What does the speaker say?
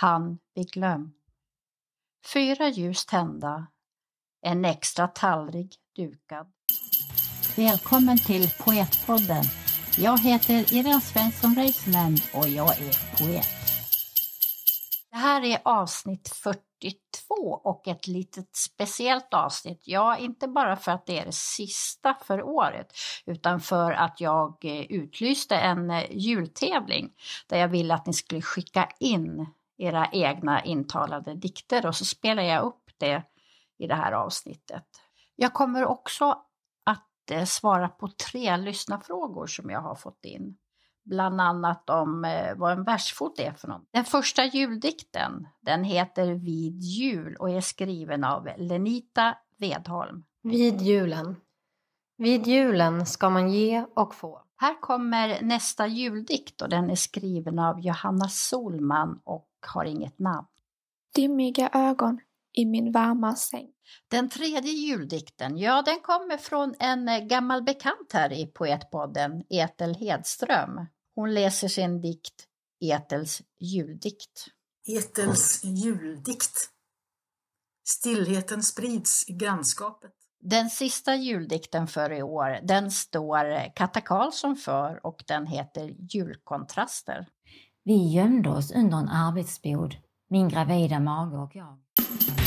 han vi glöm. Fyra ljus tända, en extra tallrik dukad. Välkommen till Poetpodden. Jag heter Irene Svensson Reisman och jag är poet. Det här är avsnitt 42 och ett litet speciellt avsnitt. Ja, inte bara för att det är det sista för året utan för att jag eh, utlyste en eh, jultävling där jag ville att ni skulle skicka in era egna intalade dikter och så spelar jag upp det i det här avsnittet. Jag kommer också att eh, svara på tre lyssnarfrågor som jag har fått in. Bland annat om eh, vad en versfot är för något. Den första juldikten, den heter Vid jul och är skriven av Lenita Vedholm. Vid julen. Vid julen ska man ge och få. Här kommer nästa juldikt och den är skriven av Johanna Solman och har inget namn. Dimmiga ögon i min varma säng. Den tredje juldikten, ja den kommer från en gammal bekant här i Poetpodden, Etel Hedström. Hon läser sin dikt Etels juldikt. Etels juldikt. Stillheten sprids i grannskapet. Den sista juldikten för i år, den står Katta Karlsson för och den heter Julkontraster. Vi gömde oss under en arbetsbod, min gravida mage och jag.